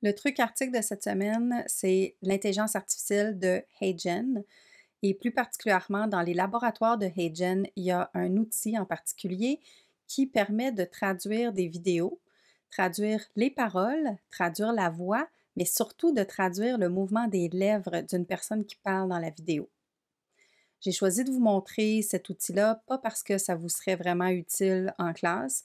Le truc article de cette semaine, c'est l'intelligence artificielle de HeyGen. Et plus particulièrement, dans les laboratoires de HeyGen, il y a un outil en particulier qui permet de traduire des vidéos, traduire les paroles, traduire la voix, mais surtout de traduire le mouvement des lèvres d'une personne qui parle dans la vidéo. J'ai choisi de vous montrer cet outil-là, pas parce que ça vous serait vraiment utile en classe,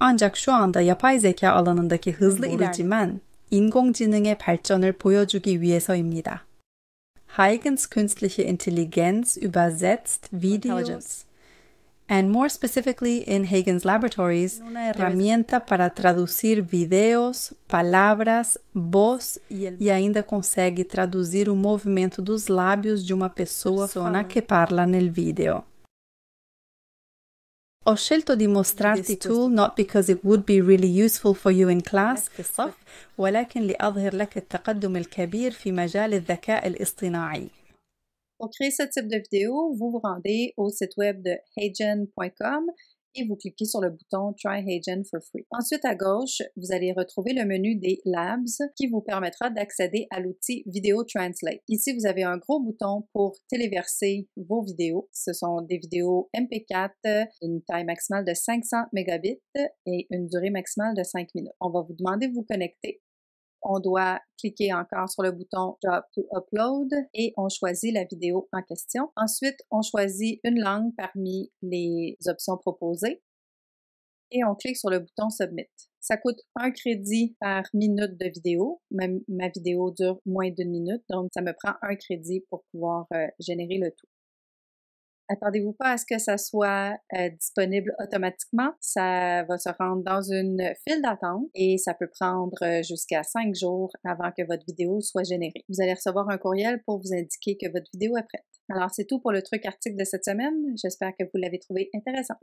Ancak şu anda yapay zeka alanındaki hızlı ilercimen 인공지능의 발전을 보여주기 위해서입니다. Huygens künstliche Intelligenz übersetzt Videos and more specifically in Huygens Laboratories, una herramienta para traducir videos, palavras, voz e ainda consegue traduzir o movimento dos lábios de uma pessoa que parla nel video. Ho scelto di mostrarti tool not because it would be really useful for you in class في الصف ولكن لأظهر لك التقدم الكبير في مجال الذكاء الاصطناعي. Pour créer ce type de vidéo, vous vous rendez au site web de heygen.com et vous cliquez sur le bouton Try Hagen for free. Ensuite, à gauche, vous allez retrouver le menu des Labs qui vous permettra d'accéder à l'outil Video Translate. Ici, vous avez un gros bouton pour téléverser vos vidéos. Ce sont des vidéos MP4, une taille maximale de 500 mégabits et une durée maximale de 5 minutes. On va vous demander de vous connecter on doit cliquer encore sur le bouton Job to Upload et on choisit la vidéo en question. Ensuite, on choisit une langue parmi les options proposées et on clique sur le bouton Submit. Ça coûte un crédit par minute de vidéo. Ma, vidéo dure moins d'une minute, donc ça me prend un crédit pour pouvoir euh, générer le tout attendez-vous pas à ce que ça soit euh, disponible automatiquement. Ça va se rendre dans une file d'attente et ça peut prendre euh, jusqu'à cinq jours avant que votre vidéo soit générée. Vous allez recevoir un courriel pour vous indiquer que votre vidéo est prête. Alors, c'est tout pour le truc article de cette semaine. J'espère que vous l'avez trouvé intéressant.